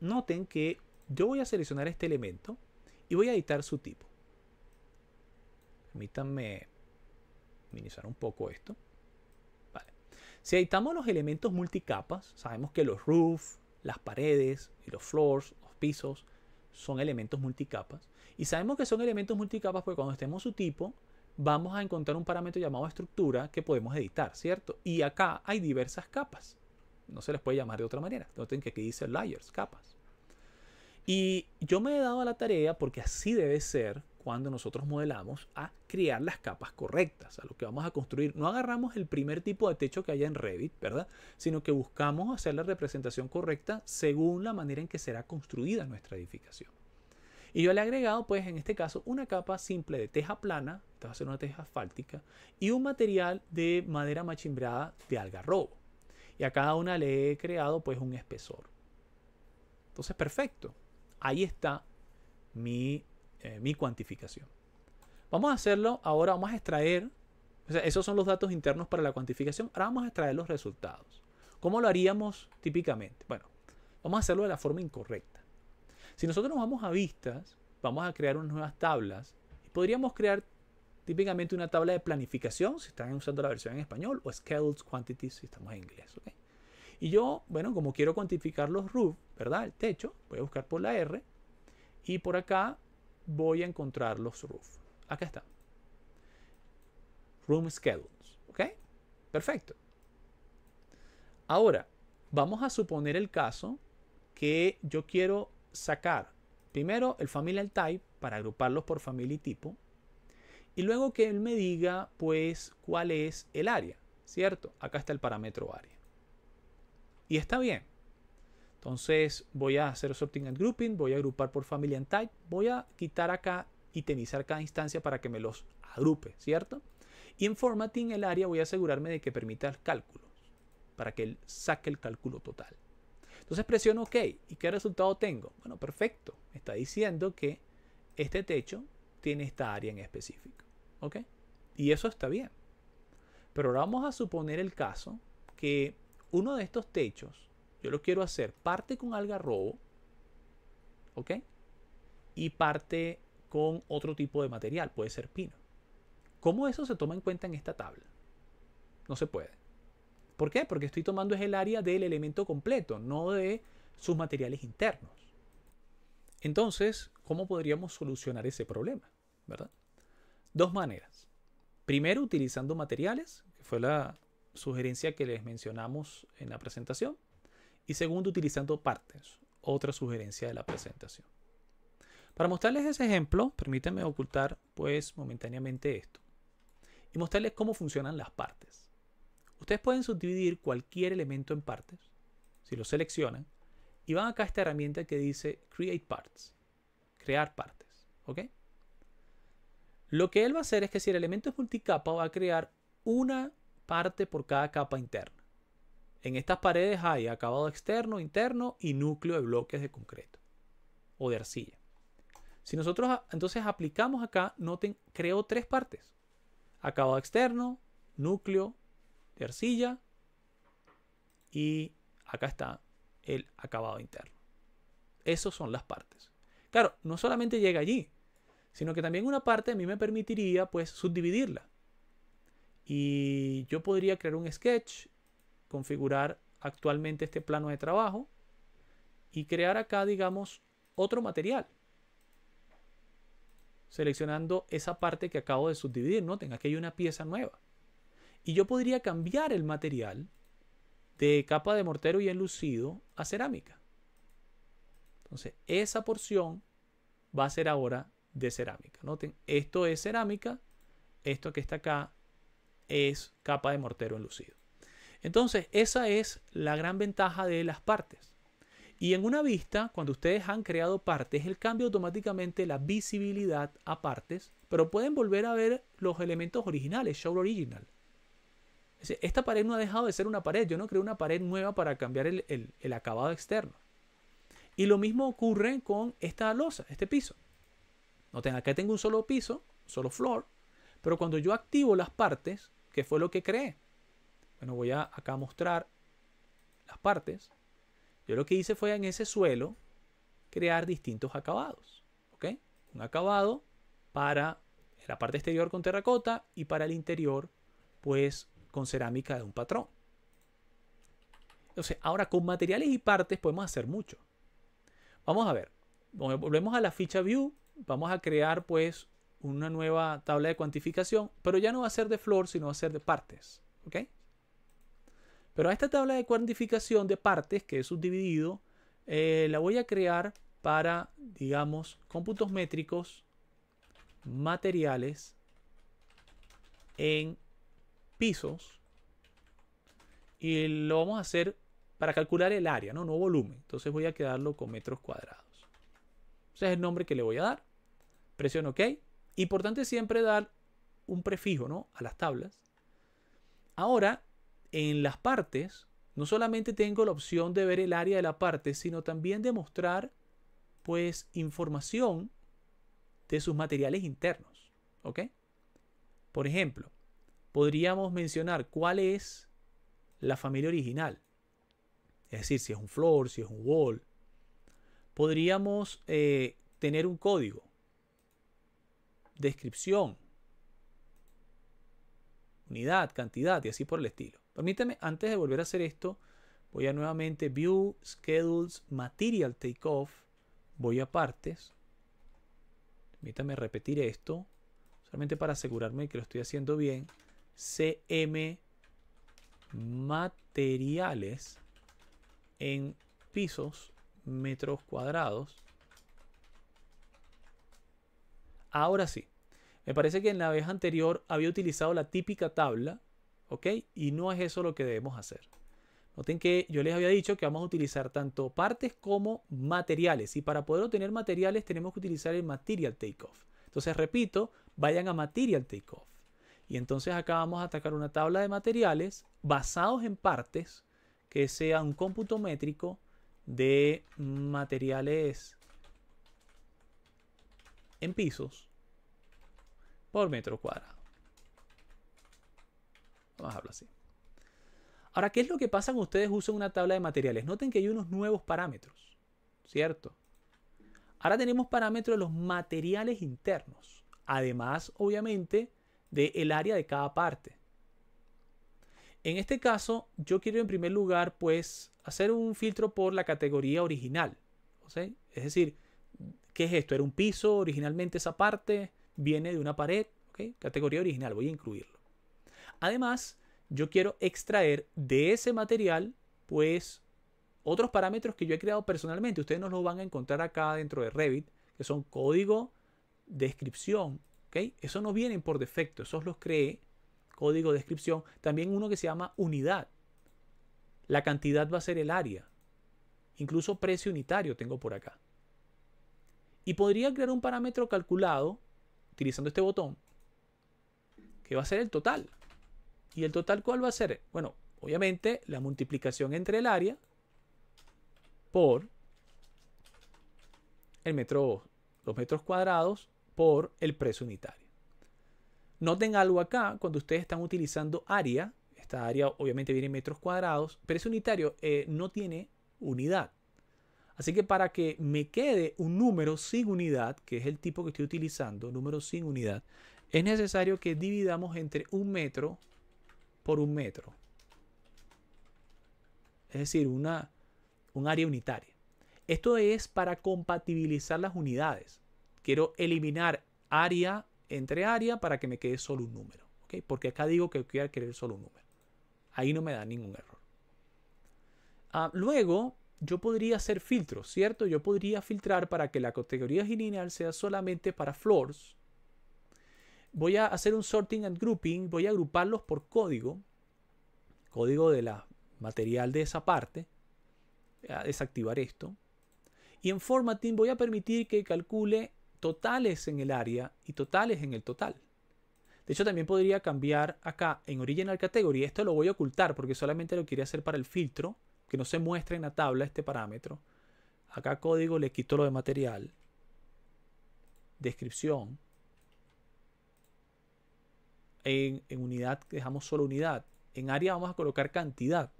noten que yo voy a seleccionar este elemento y voy a editar su tipo. Permítanme minimizar un poco esto. Si editamos los elementos multicapas, sabemos que los roofs, las paredes y los floors, los pisos, son elementos multicapas. Y sabemos que son elementos multicapas porque cuando estemos su tipo, vamos a encontrar un parámetro llamado estructura que podemos editar, ¿cierto? Y acá hay diversas capas. No se les puede llamar de otra manera. Noten que aquí dice layers, capas. Y yo me he dado a la tarea, porque así debe ser cuando nosotros modelamos, a crear las capas correctas, a lo que vamos a construir. No agarramos el primer tipo de techo que haya en Revit, ¿verdad? Sino que buscamos hacer la representación correcta según la manera en que será construida nuestra edificación. Y yo le he agregado, pues en este caso, una capa simple de teja plana, esta va a ser una teja asfáltica, y un material de madera machimbrada de algarrobo y a cada una le he creado pues un espesor. Entonces, perfecto. Ahí está mi, eh, cuantificación. Vamos a hacerlo ahora, vamos a extraer, esos son los datos internos para la cuantificación, ahora vamos a extraer los resultados. ¿Cómo lo haríamos típicamente? Bueno, vamos a hacerlo de la forma incorrecta. Si nosotros nos vamos a vistas, vamos a crear unas nuevas tablas y podríamos crear Típicamente una tabla de planificación si están usando la versión en español o Schedules Quantities si estamos en inglés. Y yo, bueno, como quiero cuantificar los roof, ¿verdad? El techo, voy a buscar por la R y por acá voy a encontrar los roof. Acá está. Room Schedules. ¿Ok? Perfecto. Ahora, vamos a suponer el caso que yo quiero sacar primero el familial type para agruparlos por familia y tipo y luego que él me diga pues cuál es el área, ¿cierto? Acá está el parámetro área. Y está bien. Entonces voy a hacer sorting and grouping, voy a agrupar por family and type, voy a quitar acá, itemizar cada instancia para que me los agrupe, ¿cierto? Y en formatting el área voy a asegurarme de que permita el cálculo, para que él saque el cálculo total. Entonces presiono OK. ¿Y qué resultado tengo? Bueno, perfecto. Me está diciendo que este techo tiene esta área en específico. ¿Ok? Y eso está bien. Pero ahora vamos a suponer el caso que uno de estos techos, yo lo quiero hacer parte con algarrobo, ¿ok? Y parte con otro tipo de material, puede ser pino. ¿Cómo eso se toma en cuenta en esta tabla? No se puede. ¿Por qué? Porque estoy tomando es el área del elemento completo, no de sus materiales internos. Entonces, ¿cómo podríamos solucionar ese problema? ¿Verdad? Dos maneras. Primero, utilizando materiales, que fue la sugerencia que les mencionamos en la presentación. Y segundo, utilizando partes, otra sugerencia de la presentación. Para mostrarles ese ejemplo, permítanme ocultar pues momentáneamente esto y mostrarles cómo funcionan las partes. Ustedes pueden subdividir cualquier elemento en partes, si lo seleccionan, y van acá a esta herramienta que dice Create Parts, crear partes, ¿ok? Lo que él va a hacer es que si el elemento es multicapa, va a crear una parte por cada capa interna. En estas paredes hay acabado externo, interno y núcleo de bloques de concreto o de arcilla. Si nosotros entonces aplicamos acá, noten, creo tres partes. Acabado externo, núcleo de arcilla y acá está el acabado interno. Esas son las partes. Claro, no solamente llega allí, sino que también una parte a mí me permitiría pues subdividirla. Y yo podría crear un sketch, configurar actualmente este plano de trabajo y crear acá, digamos, otro material. Seleccionando esa parte que acabo de subdividir, noten, aquí hay una pieza nueva. Y yo podría cambiar el material de capa de mortero y enlucido a cerámica. Entonces, esa porción va a ser ahora de cerámica. Noten, esto es cerámica, esto que está acá es capa de mortero enlucido. Entonces, esa es la gran ventaja de las partes. Y en una vista, cuando ustedes han creado partes, el cambio automáticamente la visibilidad a partes, pero pueden volver a ver los elementos originales, show original. Esta pared no ha dejado de ser una pared, yo no creo una pared nueva para cambiar el, el acabado externo. Y lo mismo ocurre con esta losa, este piso. Noten, acá tengo un solo piso, solo floor, pero cuando yo activo las partes, ¿qué fue lo que creé? Bueno, voy a acá mostrar las partes. Yo lo que hice fue en ese suelo crear distintos acabados. ¿Ok? Un acabado para la parte exterior con terracota y para el interior, pues con cerámica de un patrón. Entonces, ahora con materiales y partes podemos hacer mucho. Vamos a ver. Volvemos a la ficha view vamos a crear pues una nueva tabla de cuantificación, pero ya no va a ser de flor, sino va a ser de partes. ¿ok? Pero a esta tabla de cuantificación de partes que es subdividido, eh, la voy a crear para, digamos, cómputos métricos, materiales, en pisos, y lo vamos a hacer para calcular el área, no, no volumen. Entonces voy a quedarlo con metros cuadrados. Ese es el nombre que le voy a dar. Presiono OK. Importante siempre dar un prefijo ¿no? a las tablas. Ahora, en las partes, no solamente tengo la opción de ver el área de la parte, sino también de mostrar pues información de sus materiales internos. ¿Ok? Por ejemplo, podríamos mencionar cuál es la familia original. Es decir, si es un floor, si es un wall, podríamos eh, tener un código, descripción, unidad, cantidad y así por el estilo. permítame antes de volver a hacer esto, voy a nuevamente View, Schedules, Material Takeoff, voy a partes. Permítame repetir esto, solamente para asegurarme que lo estoy haciendo bien. CM materiales en pisos metros cuadrados. Ahora sí, me parece que en la vez anterior había utilizado la típica tabla, ¿ok? Y no es eso lo que debemos hacer. Noten que yo les había dicho que vamos a utilizar tanto partes como materiales. Y para poder obtener materiales tenemos que utilizar el material takeoff. Entonces, repito, vayan a material takeoff. Y entonces acá vamos a atacar una tabla de materiales basados en partes que sea un cómputo métrico de materiales en pisos por metro cuadrado. Vamos a hablar así. Ahora, ¿qué es lo que pasa cuando ustedes usan una tabla de materiales? Noten que hay unos nuevos parámetros, ¿cierto? Ahora tenemos parámetros de los materiales internos, además, obviamente, del área de cada parte. En este caso, yo quiero en primer lugar, pues, hacer un filtro por la categoría original. Es decir, ¿qué es esto? ¿Era un piso? Originalmente esa parte viene de una pared. Categoría original, voy a incluirlo. Además, yo quiero extraer de ese material, pues, otros parámetros que yo he creado personalmente. Ustedes nos los van a encontrar acá dentro de Revit, que son código, descripción. Eso no vienen por defecto, esos los creé código de descripción, también uno que se llama unidad. La cantidad va a ser el área. Incluso precio unitario tengo por acá. Y podría crear un parámetro calculado utilizando este botón, que va a ser el total. ¿Y el total cuál va a ser? Bueno, obviamente la multiplicación entre el área por el metro, los metros cuadrados por el precio unitario. Noten algo acá, cuando ustedes están utilizando área, esta área obviamente viene en metros cuadrados, pero ese unitario eh, no tiene unidad. Así que para que me quede un número sin unidad, que es el tipo que estoy utilizando, número sin unidad, es necesario que dividamos entre un metro por un metro. Es decir, una, un área unitaria. Esto es para compatibilizar las unidades. Quiero eliminar área entre área para que me quede solo un número. Porque acá digo que voy a querer solo un número. Ahí no me da ningún error. Ah, luego, yo podría hacer filtros, ¿cierto? Yo podría filtrar para que la categoría lineal sea solamente para floors. Voy a hacer un sorting and grouping, voy a agruparlos por código, código de la material de esa parte, a desactivar esto. Y en formatting voy a permitir que calcule totales en el área y totales en el total. De hecho, también podría cambiar acá en Original Category. Esto lo voy a ocultar porque solamente lo quería hacer para el filtro, que no se muestra en la tabla este parámetro. Acá código le quito lo de material. Descripción. En, en unidad dejamos solo unidad. En área vamos a colocar cantidad.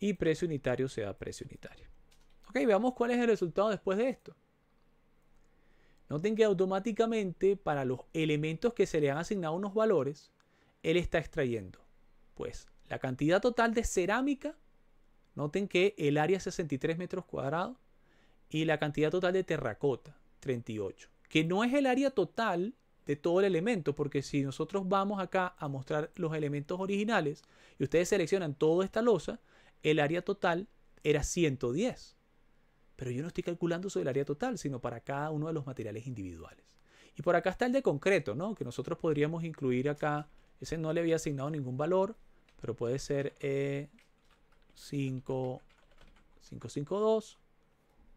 Y precio unitario sea precio unitario. Ok, veamos cuál es el resultado después de esto. Noten que automáticamente para los elementos que se le han asignado unos valores, él está extrayendo. Pues la cantidad total de cerámica, noten que el área es 63 metros cuadrados y la cantidad total de terracota, 38, que no es el área total de todo el elemento, porque si nosotros vamos acá a mostrar los elementos originales y ustedes seleccionan toda esta losa, el área total era 110. Pero yo no estoy calculando sobre el área total, sino para cada uno de los materiales individuales. Y por acá está el de concreto, ¿no? Que nosotros podríamos incluir acá. Ese no le había asignado ningún valor, pero puede ser eh, 552.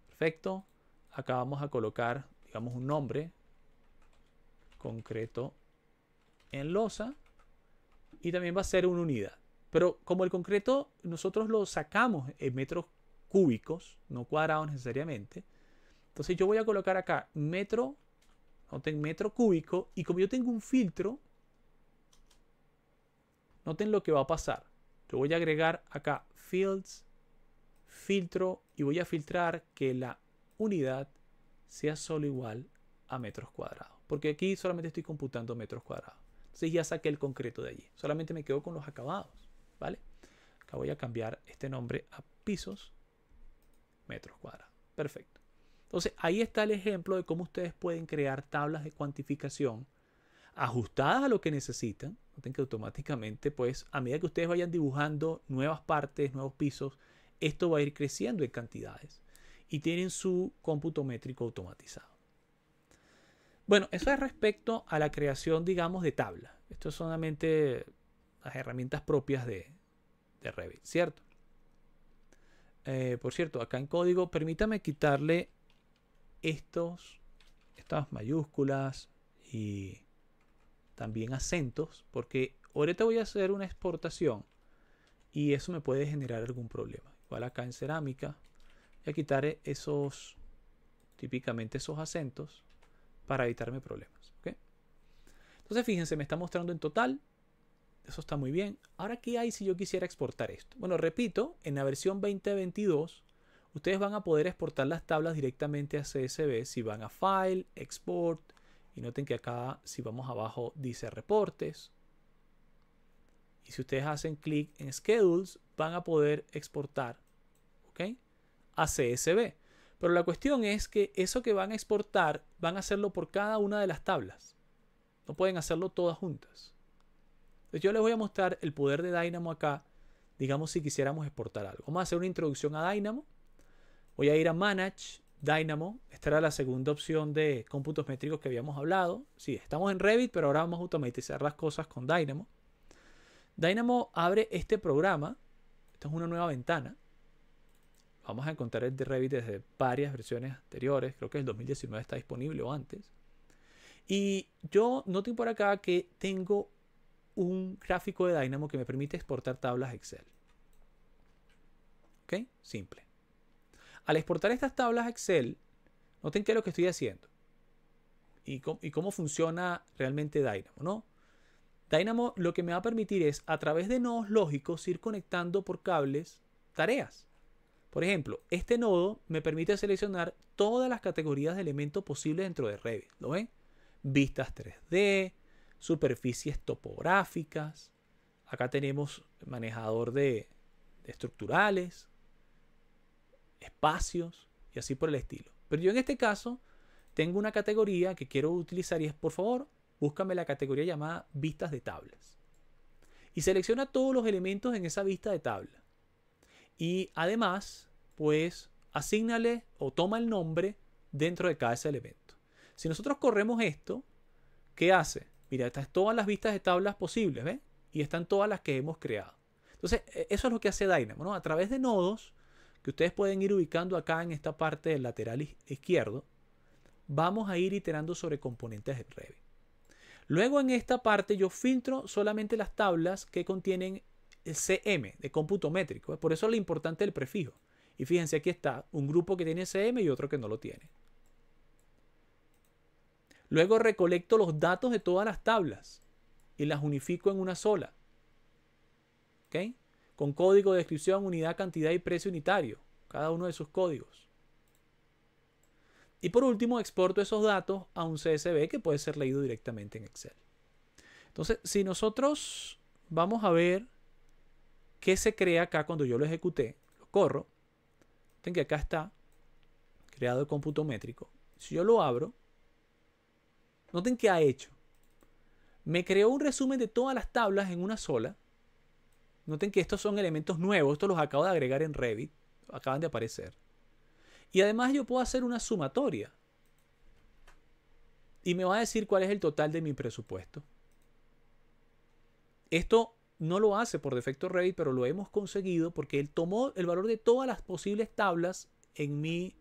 Perfecto. Acá vamos a colocar, digamos, un nombre concreto en losa. Y también va a ser una unidad. Pero como el concreto nosotros lo sacamos en metros cúbicos, no cuadrados necesariamente. Entonces yo voy a colocar acá metro, noten metro cúbico, y como yo tengo un filtro, noten lo que va a pasar. Yo voy a agregar acá fields, filtro, y voy a filtrar que la unidad sea solo igual a metros cuadrados. Porque aquí solamente estoy computando metros cuadrados. Entonces ya saqué el concreto de allí. Solamente me quedo con los acabados, ¿vale? Acá voy a cambiar este nombre a pisos metros cuadrados. Perfecto. Entonces ahí está el ejemplo de cómo ustedes pueden crear tablas de cuantificación ajustadas a lo que necesitan. Noten que automáticamente, pues, a medida que ustedes vayan dibujando nuevas partes, nuevos pisos, esto va a ir creciendo en cantidades. Y tienen su cómputo métrico automatizado. Bueno, eso es respecto a la creación, digamos, de tablas. Esto es solamente las herramientas propias de, de Revit, ¿cierto? Eh, por cierto, acá en código, permítame quitarle estos, estas mayúsculas y también acentos, porque ahorita voy a hacer una exportación y eso me puede generar algún problema. Igual acá en cerámica, voy a quitar esos, típicamente esos acentos para evitarme problemas. Entonces fíjense, me está mostrando en total eso está muy bien. Ahora, ¿qué hay si yo quisiera exportar esto? Bueno, repito, en la versión 2022 ustedes van a poder exportar las tablas directamente a CSV si van a File, Export. Y noten que acá, si vamos abajo, dice Reportes. Y si ustedes hacen clic en Schedules, van a poder exportar ¿okay? a CSV. Pero la cuestión es que eso que van a exportar, van a hacerlo por cada una de las tablas. No pueden hacerlo todas juntas. Entonces yo les voy a mostrar el poder de Dynamo acá, digamos si quisiéramos exportar algo. Vamos a hacer una introducción a Dynamo. Voy a ir a Manage Dynamo. Esta era la segunda opción de cómputos métricos que habíamos hablado. Sí, estamos en Revit, pero ahora vamos a automatizar las cosas con Dynamo. Dynamo abre este programa. Esta es una nueva ventana. Vamos a encontrar el de Revit desde varias versiones anteriores. Creo que el 2019 está disponible o antes. Y yo noté por acá que tengo un gráfico de Dynamo que me permite exportar tablas a Excel. ¿Ok? Simple. Al exportar estas tablas a Excel, noten qué es lo que estoy haciendo y, cómo, y cómo funciona realmente Dynamo, ¿no? Dynamo lo que me va a permitir es, a través de nodos lógicos, ir conectando por cables tareas. Por ejemplo, este nodo me permite seleccionar todas las categorías de elementos posibles dentro de Revit. ¿Lo ven? Vistas 3D, superficies topográficas. Acá tenemos manejador de, estructurales, espacios y así por el estilo. Pero yo en este caso tengo una categoría que quiero utilizar y es, por favor, búscame la categoría llamada vistas de tablas. Y selecciona todos los elementos en esa vista de tabla. Y además, pues, asignale o toma el nombre dentro de cada ese elemento. Si nosotros corremos esto, ¿qué hace? Mira, estas todas las vistas de tablas posibles, ¿ves? Y están todas las que hemos creado. Entonces, e, eso es lo que hace Dynamo, ¿no? A través de nodos que ustedes pueden ir ubicando acá en esta parte del lateral izquierdo, vamos a ir iterando sobre componentes del Revit. Luego en esta parte yo filtro solamente las tablas que contienen el CM de cómputo métrico. Por eso lo importante del prefijo. Y fíjense, aquí está un grupo que tiene CM y otro que no lo tiene. Luego recolecto los datos de todas las tablas y las unifico en una sola. ¿Ok? Con código de descripción, unidad, cantidad y precio unitario. Cada uno de sus códigos. Y por último, exporto esos datos a un CSV que puede ser leído directamente en Excel. Entonces, si nosotros vamos a ver qué se crea acá cuando yo lo ejecuté, lo corro, ten que acá está creado el cómputo métrico. Si yo lo abro, Noten qué ha hecho. Me creó un resumen de todas las tablas en una sola. Noten que estos son elementos nuevos, estos los acabo de agregar en Revit, acaban de aparecer. Y además yo puedo hacer una sumatoria. Y me va a decir cuál es el total de mi presupuesto. Esto no lo hace por defecto Revit, pero lo hemos conseguido porque él tomó el valor de todas las posibles tablas en mi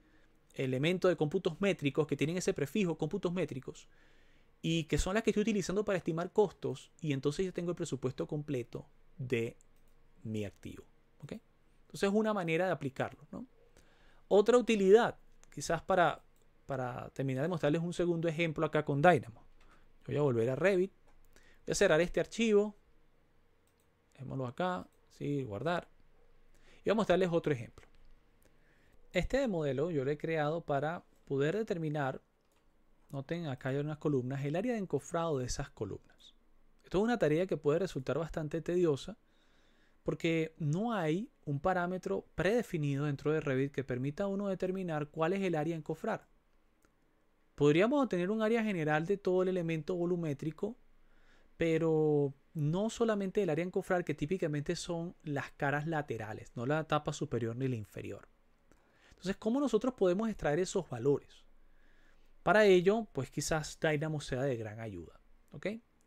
elemento de cómputos métricos que tienen ese prefijo, cómputos métricos, y que son las que estoy utilizando para estimar costos y entonces ya tengo el presupuesto completo de mi activo. Entonces es una manera de aplicarlo. Otra utilidad, quizás para, para terminar de mostrarles un segundo ejemplo acá con Dynamo. voy a volver a Revit, voy a cerrar este archivo, démoslo acá, sí, guardar. Y vamos a mostrarles otro ejemplo. Este modelo yo lo he creado para poder determinar Noten, acá hay unas columnas, el área de encofrado de esas columnas. Esto es una tarea que puede resultar bastante tediosa porque no hay un parámetro predefinido dentro de Revit que permita a uno determinar cuál es el área a encofrar. Podríamos obtener un área general de todo el elemento volumétrico, pero no solamente el área a encofrar, que típicamente son las caras laterales, no la tapa superior ni la inferior. Entonces, ¿cómo nosotros podemos extraer esos valores? Para ello, pues quizás Dynamo sea de gran ayuda.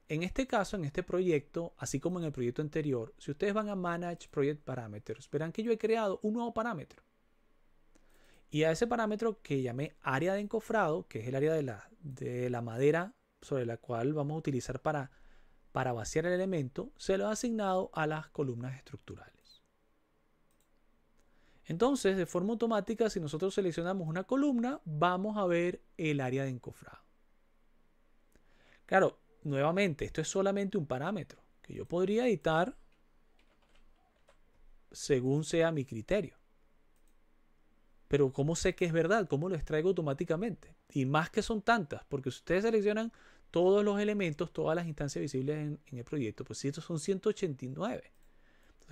En este caso, en este proyecto, así como en el proyecto anterior, si ustedes van a Manage Project Parameters, verán que yo he creado un nuevo parámetro. Y a ese parámetro que llamé área de encofrado, que es el área de la, de la madera sobre la cual vamos a utilizar para, para vaciar el elemento, se lo he asignado a las columnas estructurales. Entonces, de forma automática, si nosotros seleccionamos una columna, vamos a ver el área de encofrado. Claro, nuevamente, esto es solamente un parámetro que yo podría editar según sea mi criterio. Pero ¿cómo sé que es verdad? ¿Cómo lo extraigo automáticamente? Y más que son tantas, porque si ustedes seleccionan todos los elementos, todas las instancias visibles en, el proyecto, pues si estos son 189.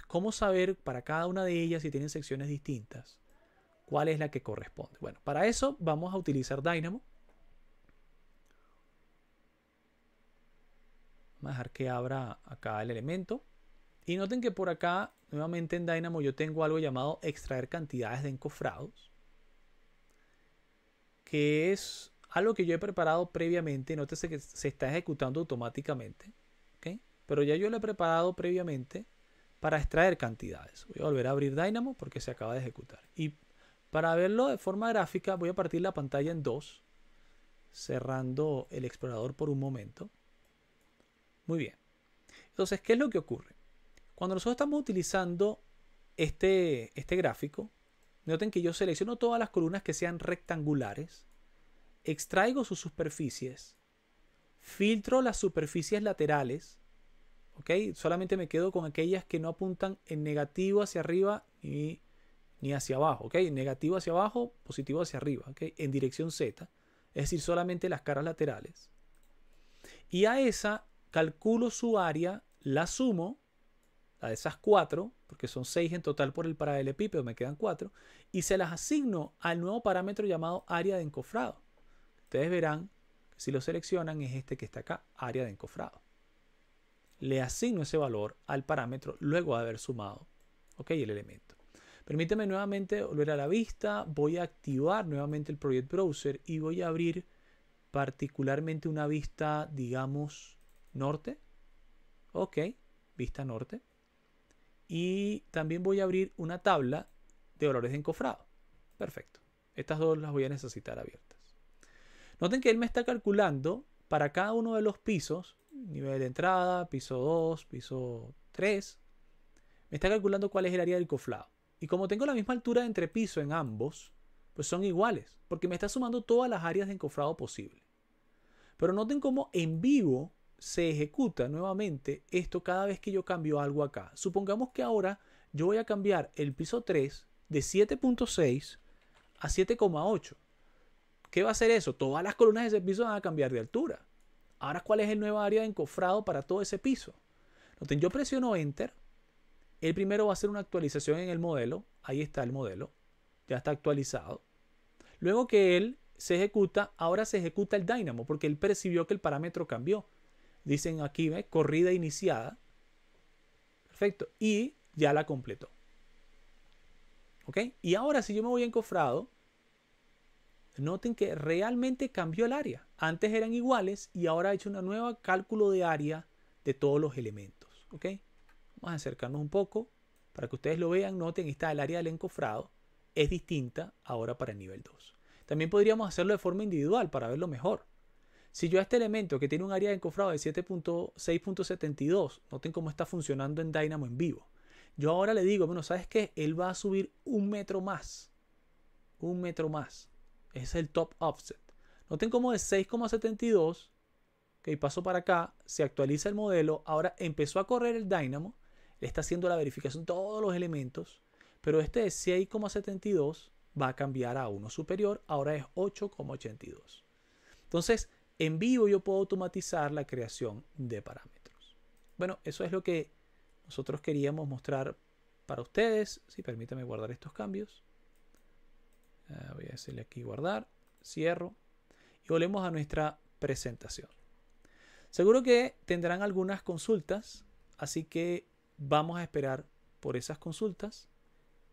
¿Cómo saber para cada una de ellas si tienen secciones distintas? ¿Cuál es la que corresponde? Bueno, para eso vamos a utilizar Dynamo. Vamos a dejar que abra acá el elemento. Y noten que por acá, nuevamente en Dynamo, yo tengo algo llamado extraer cantidades de encofrados. Que es algo que yo he preparado previamente. Nótese que se está ejecutando automáticamente. Pero ya yo lo he preparado previamente para extraer cantidades. Voy a volver a abrir Dynamo porque se acaba de ejecutar. Y para verlo de forma gráfica voy a partir la pantalla en dos, cerrando el explorador por un momento. Muy bien. Entonces, ¿qué es lo que ocurre? Cuando nosotros estamos utilizando este, este gráfico, noten que yo selecciono todas las columnas que sean rectangulares, extraigo sus superficies, filtro las superficies laterales, Solamente me quedo con aquellas que no apuntan en negativo hacia arriba ni, ni hacia abajo, Negativo hacia abajo, positivo hacia arriba, En dirección Z, es decir, solamente las caras laterales. Y a esa calculo su área, la sumo, a esas cuatro, porque son seis en total por el paralelepípedo, me quedan cuatro, y se las asigno al nuevo parámetro llamado área de encofrado. Ustedes verán si lo seleccionan es este que está acá, área de encofrado le asigno ese valor al parámetro luego de haber sumado el elemento. Permíteme nuevamente volver a la vista, voy a activar nuevamente el Project Browser y voy a abrir particularmente una vista, digamos, norte. Ok, vista norte. Y también voy a abrir una tabla de valores de encofrado. Perfecto. Estas dos las voy a necesitar abiertas. Noten que él me está calculando para cada uno de los pisos nivel de entrada, piso 2, piso 3. Me está calculando cuál es el área del coflado. Y como tengo la misma altura entre piso en ambos, pues son iguales, porque me está sumando todas las áreas de encofrado posible. Pero noten cómo en vivo se ejecuta nuevamente esto cada vez que yo cambio algo acá. Supongamos que ahora yo voy a cambiar el piso 3 de 7.6 a 7.8. ¿Qué va a hacer eso? Todas las columnas de ese piso van a cambiar de altura. Ahora, ¿cuál es el nuevo área de encofrado para todo ese piso? yo presiono Enter. El primero va a hacer una actualización en el modelo. Ahí está el modelo. Ya está actualizado. Luego que él se ejecuta, ahora se ejecuta el Dynamo porque él percibió que el parámetro cambió. Dicen aquí, ¿ve? corrida iniciada. Perfecto. Y ya la completó. ¿Ok? Y ahora si yo me voy a encofrado, Noten que realmente cambió el área. Antes eran iguales y ahora ha hecho un nuevo cálculo de área de todos los elementos. ¿ok? Vamos a acercarnos un poco para que ustedes lo vean. Noten, está el área del encofrado. Es distinta ahora para el nivel 2. También podríamos hacerlo de forma individual para verlo mejor. Si yo a este elemento que tiene un área de encofrado de 7.6.72, noten cómo está funcionando en Dynamo en vivo. Yo ahora le digo, bueno, ¿sabes qué? Él va a subir un metro más. Un metro más es el top offset. Noten cómo de 6,72, que paso pasó para acá, se actualiza el modelo, ahora empezó a correr el Dynamo, le está haciendo la verificación todos los elementos, pero este de 6,72 va a cambiar a uno superior, ahora es 8,82. Entonces, en vivo yo puedo automatizar la creación de parámetros. Bueno, eso es lo que nosotros queríamos mostrar para ustedes. Si permítanme guardar estos cambios. Ah, voy a decirle aquí guardar, cierro y volvemos a nuestra presentación. Seguro que tendrán algunas consultas, así que vamos a esperar por esas consultas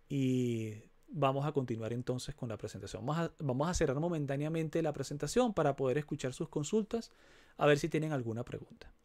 y vamos a continuar entonces con la presentación. vamos a cerrar momentáneamente la presentación para poder escuchar sus consultas, a ver si tienen alguna pregunta.